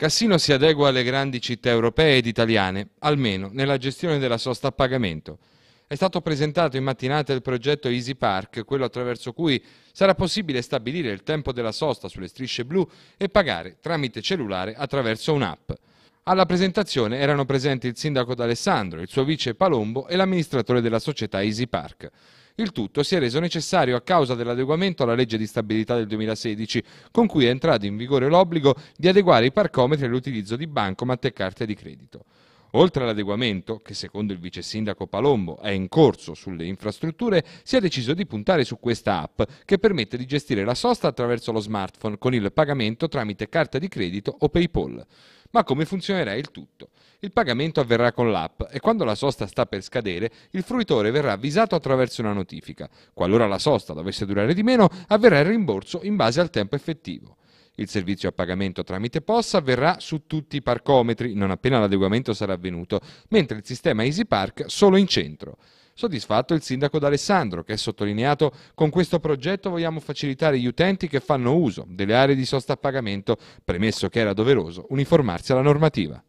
Cassino si adegua alle grandi città europee ed italiane, almeno nella gestione della sosta a pagamento. È stato presentato in mattinata il progetto Easy Park, quello attraverso cui sarà possibile stabilire il tempo della sosta sulle strisce blu e pagare tramite cellulare attraverso un'app. Alla presentazione erano presenti il sindaco d'Alessandro, il suo vice Palombo e l'amministratore della società Easy Park. Il tutto si è reso necessario a causa dell'adeguamento alla legge di stabilità del 2016, con cui è entrato in vigore l'obbligo di adeguare i parcometri all'utilizzo di bancomat e carte di credito. Oltre all'adeguamento, che secondo il vice sindaco Palombo è in corso sulle infrastrutture, si è deciso di puntare su questa app che permette di gestire la sosta attraverso lo smartphone con il pagamento tramite carta di credito o PayPal. Ma come funzionerà il tutto? Il pagamento avverrà con l'app e quando la sosta sta per scadere, il fruitore verrà avvisato attraverso una notifica. Qualora la sosta dovesse durare di meno, avverrà il rimborso in base al tempo effettivo. Il servizio a pagamento tramite POS avverrà su tutti i parcometri, non appena l'adeguamento sarà avvenuto, mentre il sistema Easy Park solo in centro. Soddisfatto il sindaco D'Alessandro, che ha sottolineato con questo progetto vogliamo facilitare gli utenti che fanno uso delle aree di sosta a pagamento, premesso che era doveroso uniformarsi alla normativa.